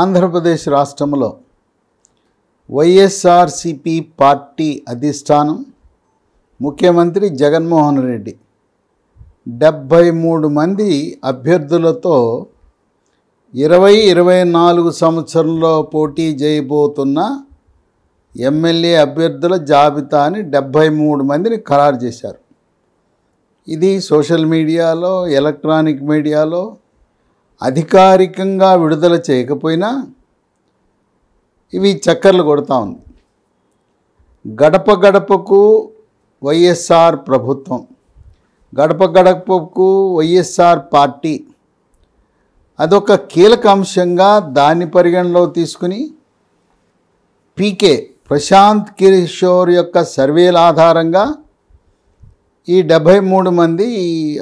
ఆంధ్రప్రదేశ్ రాష్ట్రంలో వైఎస్ఆర్సిపి పార్టీ అధిష్టానం ముఖ్యమంత్రి జగన్మోహన్ రెడ్డి డెబ్భై మూడు మంది అభ్యర్థులతో ఇరవై ఇరవై నాలుగు సంవత్సరంలో పోటీ చేయబోతున్న ఎమ్మెల్యే అభ్యర్థుల జాబితాని డెబ్భై మూడు మందిని ఖరారు చేశారు ఇది సోషల్ మీడియాలో ఎలక్ట్రానిక్ మీడియాలో అధికారికంగా విడుదల చేయకపోయినా ఇవి చక్కర్లు కొడతా ఉంది గడప గడపకు వైఎస్ఆర్ ప్రభుత్వం గడప గడపకు వైఎస్ఆర్ పార్టీ అదొక కీలక అంశంగా దాన్ని పరిగణలో తీసుకుని పీకే ప్రశాంత్ కిషోర్ యొక్క సర్వేల ఆధారంగా ఈ డెబ్భై మూడు మంది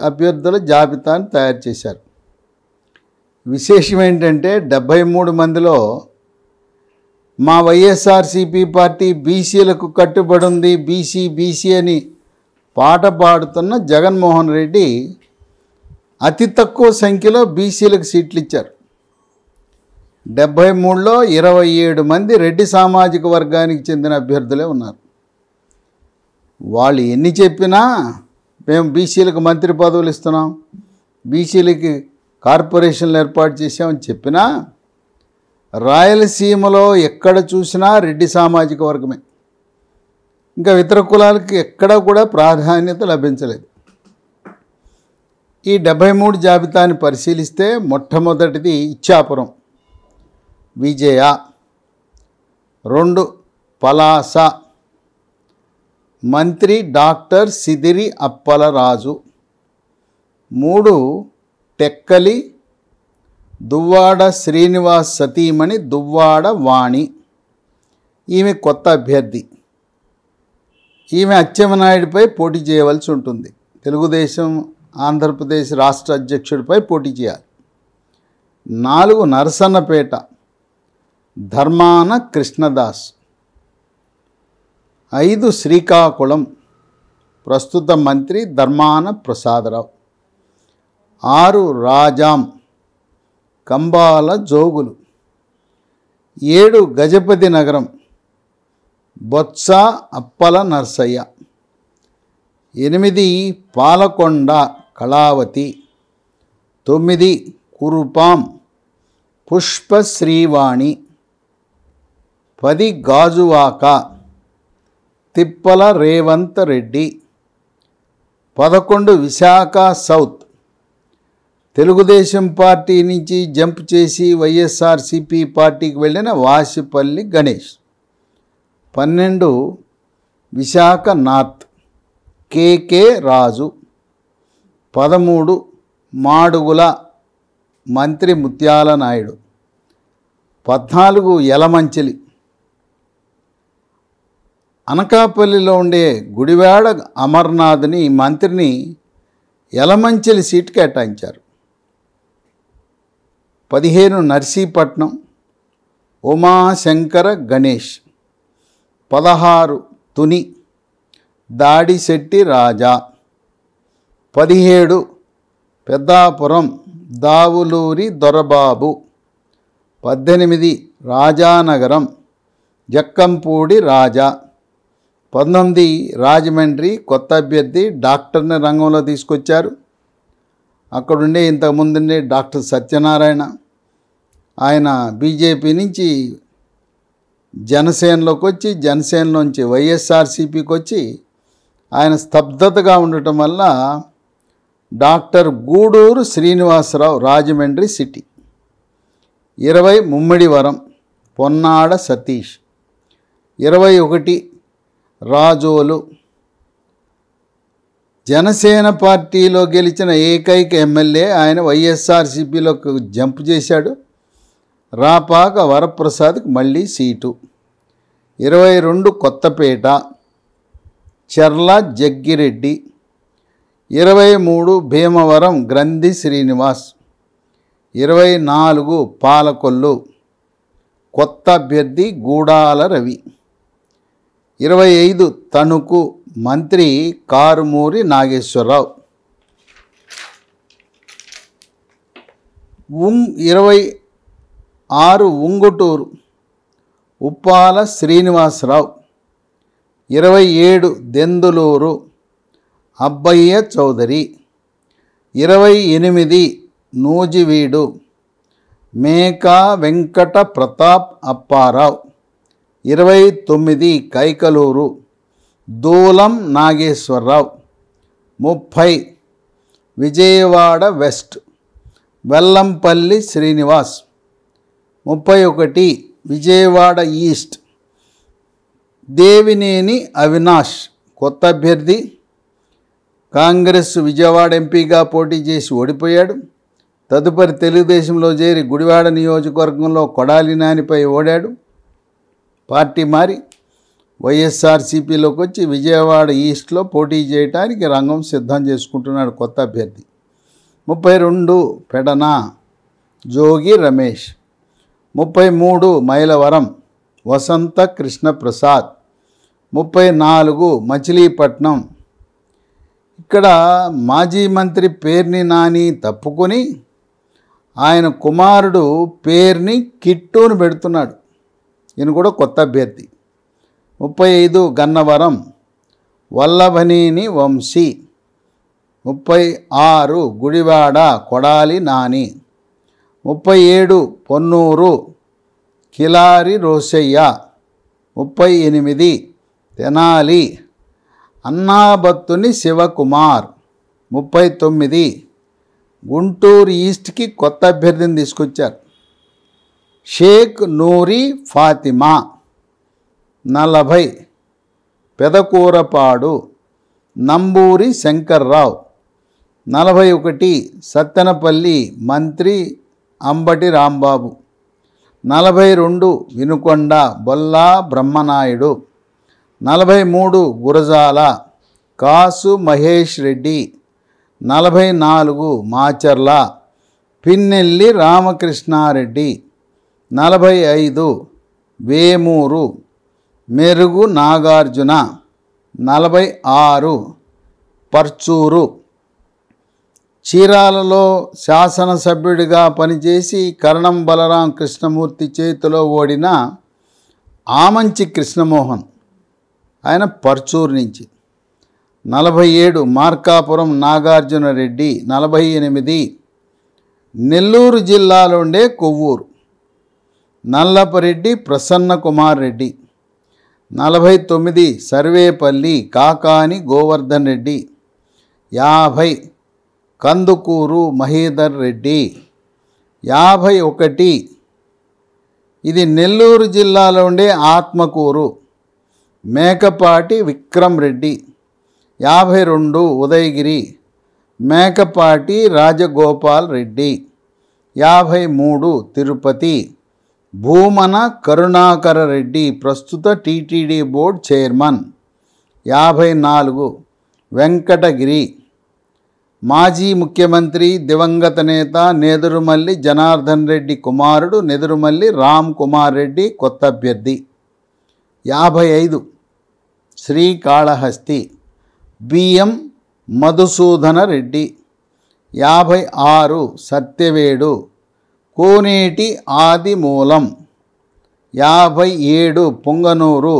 అభ్యర్థుల జాబితాను తయారు చేశారు విశేషం ఏంటంటే డెబ్భై మూడు మందిలో మా వైఎస్ఆర్సీపీ పార్టీ బీసీలకు కట్టుబడి ఉంది బీసీ బీసీ అని పాట పాడుతున్న జగన్మోహన్ రెడ్డి అతి తక్కువ సంఖ్యలో బీసీలకు సీట్లు ఇచ్చారు డెబ్భై మూడులో ఇరవై ఏడు మంది రెడ్డి సామాజిక వర్గానికి చెందిన అభ్యర్థులే ఉన్నారు వాళ్ళు ఎన్ని చెప్పినా మేము బీసీలకు మంత్రి పదవులు ఇస్తున్నాం బీసీలకి కార్పొరేషన్లు ఏర్పాటు చేశామని చెప్పినా రాయలసీమలో ఎక్కడ చూసినా రెడ్డి సామాజిక వర్గమే ఇంకా ఇతర కులాలకి ఎక్కడ కూడా ప్రాధాన్యత లభించలేదు ఈ డెబ్భై మూడు జాబితాని పరిశీలిస్తే మొట్టమొదటిది ఇచ్చాపురం విజయ రెండు పలాస మంత్రి డాక్టర్ సిదిరి అప్పలరాజు మూడు టెక్కలి దువ్వాడ శ్రీనివాస్ సతీమణి దువ్వాడ వాణి ఈమె కొత్త అభ్యర్థి ఈమె అచ్చెమనాయుడిపై పోటీ చేయవలసి ఉంటుంది తెలుగుదేశం ఆంధ్రప్రదేశ్ రాష్ట్ర అధ్యక్షుడిపై పోటీ చేయాలి నాలుగు నరసన్నపేట ధర్మాన కృష్ణదాస్ ఐదు శ్రీకాకుళం ప్రస్తుత మంత్రి ధర్మాన ప్రసాదరావు ఆరు రాజాం కంబాల జోగులు ఏడు గజపతి నగరం బొత్స అప్పల నర్సయ్య ఎనిమిది పాలకొండ కళావతి తొమ్మిది కురుపాం పుష్ప శ్రీవాణి పది గాజువాక తిప్పల రేవంత్ రెడ్డి పదకొండు విశాఖ సౌత్ తెలుగుదేశం పార్టీ నుంచి జంప్ చేసి వైఎస్ఆర్సిపి పార్టీకి వెళ్ళిన వాసిపల్లి గణేష్ పన్నెండు విశాఖ నార్త్ కేకే రాజు పదమూడు మాడుగుల మంత్రి ముత్యాల నాయుడు పద్నాలుగు ఎలమంచిలి అనకాపల్లిలో ఉండే గుడివాడ అమర్నాథ్ని మంత్రిని ఎలమంచిలి సీట్ కేటాయించారు పదిహేను నర్సీపట్నం ఉమాశంకర గణేష్ పదహారు తుని దాడిశెట్టి రాజా పదిహేడు పెద్దాపురం దావులూరి దొరబాబు పద్దెనిమిది రాజానగరం జక్కంపూడి రాజా పంతొమ్మిది రాజమండ్రి కొత్త అభ్యర్థి డాక్టర్ని రంగంలో తీసుకొచ్చారు అక్కడుండే ఇంతకుముందుండే డాక్టర్ సత్యనారాయణ ఆయన బీజేపీ నుంచి జనసేనలోకి వచ్చి జనసేనలోంచి వైఎస్ఆర్సీపీకి వచ్చి ఆయన స్తబ్దతగా ఉండటం వల్ల డాక్టర్ గూడూరు శ్రీనివాసరావు రాజమండ్రి సిటీ ఇరవై వరం పొన్నాడ సతీష్ ఇరవై ఒకటి రాజోలు జనసేన పార్టీలో గెలిచిన ఏకైక ఎమ్మెల్యే ఆయన వైఎస్ఆర్సీపీలోకి జంప్ చేశాడు రాపాక వరప్రసాద్కి మళ్ళీ సీటు ఇరవై రెండు కొత్తపేట చెర్ల జగ్గిరెడ్డి ఇరవై మూడు భీమవరం గ్రంథి శ్రీనివాస్ ఇరవై నాలుగు పాలకొల్లు కొత్త అభ్యర్థి గూడాల రవి ఇరవై ఐదు తణుకు మంత్రి కారుమూరి నాగేశ్వరరావు ఇరవై ఆరు ఉంగుటూరు ఉప్పాల శ్రీనివాసరావు ఇరవై ఏడు దెందులూరు అబ్బయ్య చౌదరి ఇరవై ఎనిమిది నూజివీడు మేకా వెంకట ప్రతాప్ అప్పారావు ఇరవై తొమ్మిది కైకలూరు దూలం నాగేశ్వరరావు ముప్పై విజయవాడ వెస్ట్ వెల్లంపల్లి శ్రీనివాస్ ముప్పై ఒకటి విజయవాడ ఈస్ట్ దేవినేని అవినాష్ కొత్త అభ్యర్థి కాంగ్రెస్ విజయవాడ ఎంపీగా పోటీ చేసి ఓడిపోయాడు తదుపరి తెలుగుదేశంలో చేరి గుడివాడ నియోజకవర్గంలో కొడాలి నానిపై ఓడాడు పార్టీ మారి వైఎస్ఆర్సీపీలోకి వచ్చి విజయవాడ ఈస్ట్లో పోటీ చేయడానికి రంగం సిద్ధం చేసుకుంటున్నాడు కొత్త అభ్యర్థి ముప్పై రెండు పెడనా జోగి రమేష్ ముప్పై మూడు మైలవరం వసంత కృష్ణప్రసాద్ ముప్పై నాలుగు మచిలీపట్నం ఇక్కడ మాజీ మంత్రి పేర్ని నాని తప్పుకొని ఆయన కుమారుడు పేర్ని కిట్టును పెడుతున్నాడు ఈయన కూడా కొత్త అభ్యర్థి ముప్పై ఐదు గన్నవరం వల్లభనేని వంశీ ముప్పై ఆరు గుడివాడ కొడాలి నాని ముప్పై ఏడు పొన్నూరు కిలారి రోసయ్య ముప్పై ఎనిమిది తెనాలి అన్నాభత్తుని శివకుమార్ ముప్పై తొమ్మిది గుంటూరు ఈస్ట్కి కొత్త అభ్యర్థిని తీసుకొచ్చారు షేక్ నూరి ఫాతిమా నలభై పెదకూరపాడు నంబూరి శంకర్రావు నలభై ఒకటి సత్తెనపల్లి మంత్రి అంబటి రాంబాబు నలభై రెండు వినుకొండ బొల్లా బ్రహ్మనాయుడు నలభై మూడు గురజాల కాసు మహేష్ రెడ్డి నలభై నాలుగు మాచర్ల పిన్నెల్లి రామకృష్ణారెడ్డి నలభై ఐదు వేమూరు మెరుగు నాగార్జున నలభై ఆరు పర్చూరు చీరాలలో శాసనసభ్యుడిగా పనిచేసి కరణం బలరాం కృష్ణమూర్తి చేతిలో ఓడిన ఆమంచి కృష్ణమోహన్ ఆయన పర్చూరు నుంచి నలభై ఏడు మార్కాపురం నాగార్జునరెడ్డి నలభై ఎనిమిది నెల్లూరు జిల్లాలోండే కొవ్వూరు నల్లపరెడ్డి ప్రసన్న కుమార్ రెడ్డి నలభై తొమ్మిది సర్వేపల్లి కాకాని గోవర్ధన్ రెడ్డి యాభై కందుకూరు మహీధర్ రెడ్డి యాభై ఒకటి ఇది నెల్లూరు జిల్లాలో ఉండే ఆత్మకూరు మేకపాటి విక్రమ్ రెడ్డి యాభై రెండు ఉదయగిరి మేకపాటి రాజగోపాల్ రెడ్డి యాభై మూడు తిరుపతి భూమన కరుణాకర రెడ్డి ప్రస్తుత టీటీడీ బోర్డ్ చైర్మన్ యాభై నాలుగు వెంకటగిరి మాజీ ముఖ్యమంత్రి దివంగత నేత నెదురుమల్లి జనార్దన్ రెడ్డి కుమారుడు నెదురుమల్లి రామ్ కుమార్ రెడ్డి కొత్త అభ్యర్థి యాభై ఐదు శ్రీకాళహస్తి బిఎం మధుసూదన రెడ్డి యాభై ఆరు సత్యవేడు కోనేటి ఆదిమూలం యాభై ఏడు పొంగనూరు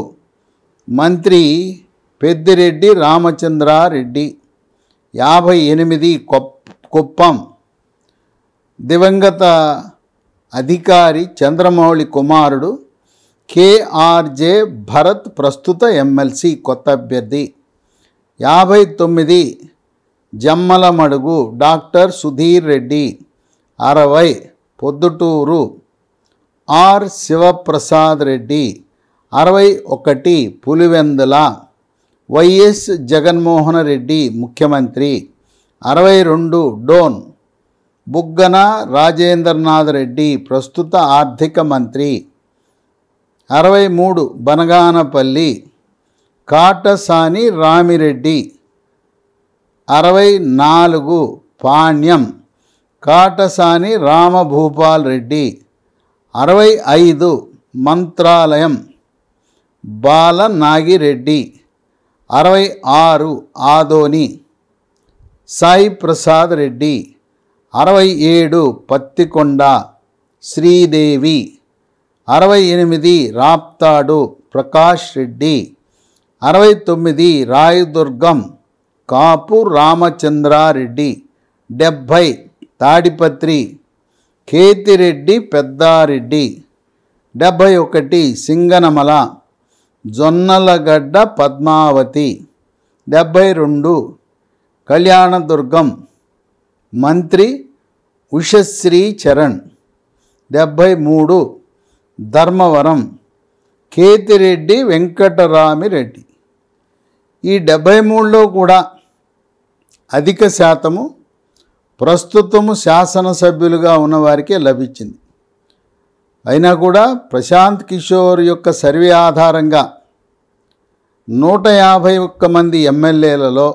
మంత్రి పెద్దిరెడ్డి రామచంద్రారెడ్డి యాభై ఎనిమిది కుప్పం దివంగత అధికారి చంద్రమౌళి కుమారుడు కేఆర్జే భరత్ ప్రస్తుత ఎమ్మెల్సీ కొత్త అభ్యర్థి యాభై తొమ్మిది జమ్మలమడుగు డాక్టర్ సుధీర్ రెడ్డి అరవై పొద్దుటూరు ఆర్ శివప్రసాద్ రెడ్డి అరవై ఒకటి పులివెందుల వైఎస్ జగన్మోహన్ రెడ్డి ముఖ్యమంత్రి అరవై రెండు డోన్ బుగ్గన రాజేంద్రనాథ్ రెడ్డి ప్రస్తుత ఆర్థిక మంత్రి అరవై మూడు బనగానపల్లి కాటసాని రామిరెడ్డి అరవై నాలుగు పాణ్యం కాటసాని రామభూపాల్ రెడ్డి అరవై ఐదు మంత్రాలయం బాలనాగిరెడ్డి అరవై ఆరు ఆదోని సాయి ప్రసాద్ రెడ్డి అరవై ఏడు పత్తికొండ శ్రీదేవి అరవై ఎనిమిది రాప్తాడు ప్రకాష్ రెడ్డి అరవై తొమ్మిది రాయదుర్గం కాపు రామచంద్రారెడ్డి డెబ్భై తాడిపత్రి కేతిరెడ్డి పెద్దారెడ్డి డెబ్భై ఒకటి సింగనమల జొన్నలగడ్డ పద్మావతి డెబ్భై రెండు కళ్యాణదుర్గం మంత్రి ఉషశ్రీ చరణ్ డెబ్భై మూడు ధర్మవరం కేతిరెడ్డి వెంకటరామిరెడ్డి ఈ డెబ్భై మూడులో కూడా అధిక శాతము ప్రస్తుతము శాసనసభ్యులుగా ఉన్నవారికే లభించింది అయినా కూడా ప్రశాంత్ కిషోర్ యొక్క సర్వే ఆధారంగా నూట యాభై ఒక్క మంది ఎమ్మెల్యేలలో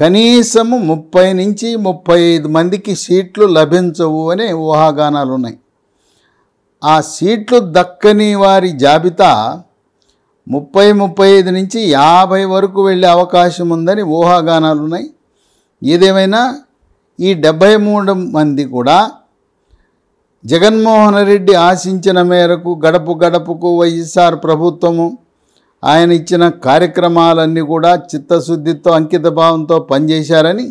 కనీసము ముప్పై నుంచి ముప్పై ఐదు మందికి సీట్లు లభించవు అనే ఊహాగానాలు ఉన్నాయి ఆ సీట్లు దక్కని వారి జాబితా ముప్పై ముప్పై ఐదు నుంచి యాభై వరకు వెళ్ళే అవకాశం ఉందని ఊహాగానాలు ఉన్నాయి ఏదేమైనా ఈ డెబ్భై మూడు మంది కూడా జగన్మోహన్ రెడ్డి ఆశించిన మేరకు గడపు గడపుకు వైఎస్ఆర్ ప్రభుత్వము ఆయన ఇచ్చిన కార్యక్రమాలన్నీ కూడా చిత్తశుద్ధితో అంకితభావంతో పనిచేశారని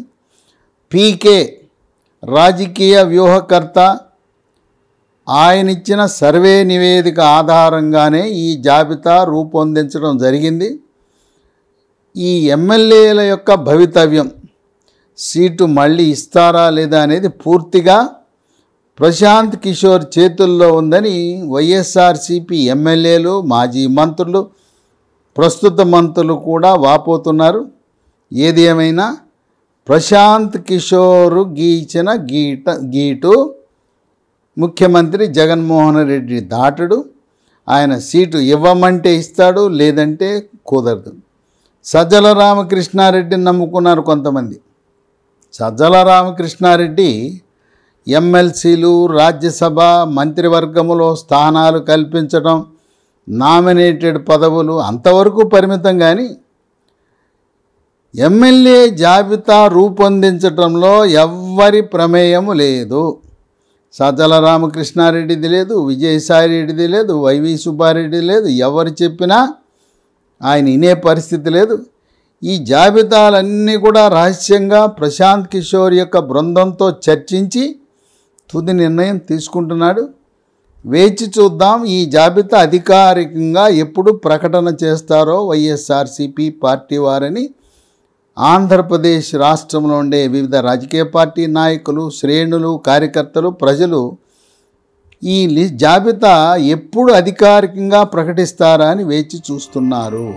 పీకే రాజకీయ వ్యూహకర్త ఆయనిచ్చిన సర్వే నివేదిక ఆధారంగానే ఈ జాబితా రూపొందించడం జరిగింది ఈ ఎమ్మెల్యేల యొక్క భవితవ్యం సీటు మళ్ళీ ఇస్తారా లేదా అనేది పూర్తిగా ప్రశాంత్ కిషోర్ చేతుల్లో ఉందని వైఎస్ఆర్సీపీ ఎమ్మెల్యేలు మాజీ మంత్రులు ప్రస్తుత మంత్రులు కూడా వాపోతున్నారు ఏది ఏమైనా ప్రశాంత్ కిషోర్ గీచిన గీట గీటు ముఖ్యమంత్రి జగన్మోహన్ రెడ్డి దాటడు ఆయన సీటు ఇవ్వమంటే ఇస్తాడు లేదంటే కుదరదు సజ్జల రామకృష్ణారెడ్డిని నమ్ముకున్నారు కొంతమంది సజ్జల రామకృష్ణారెడ్డి ఎమ్మెల్సీలు రాజ్యసభ మంత్రివర్గములో స్థానాలు కల్పించడం నామినేటెడ్ పదవులు అంతవరకు పరిమితం కానీ ఎమ్మెల్యే జాబితా రూపొందించడంలో ఎవ్వరి ప్రమేయము లేదు సజ్జల రామకృష్ణారెడ్డిది లేదు విజయసాయిరెడ్డిది లేదు వైవి సుబ్బారెడ్డిది లేదు ఎవరు చెప్పినా ఆయన ఇనే పరిస్థితి లేదు ఈ జాబితాలన్నీ కూడా రహస్యంగా ప్రశాంత్ కిషోర్ యొక్క బృందంతో చర్చించి తుది నిర్ణయం తీసుకుంటున్నాడు వేచి చూద్దాం ఈ జాబితా అధికారికంగా ఎప్పుడు ప్రకటన చేస్తారో వైఎస్ఆర్సిపి పార్టీ వారని ఆంధ్రప్రదేశ్ రాష్ట్రంలో ఉండే వివిధ రాజకీయ పార్టీ నాయకులు శ్రేణులు కార్యకర్తలు ప్రజలు ఈ జాబితా ఎప్పుడు అధికారికంగా ప్రకటిస్తారా అని వేచి చూస్తున్నారు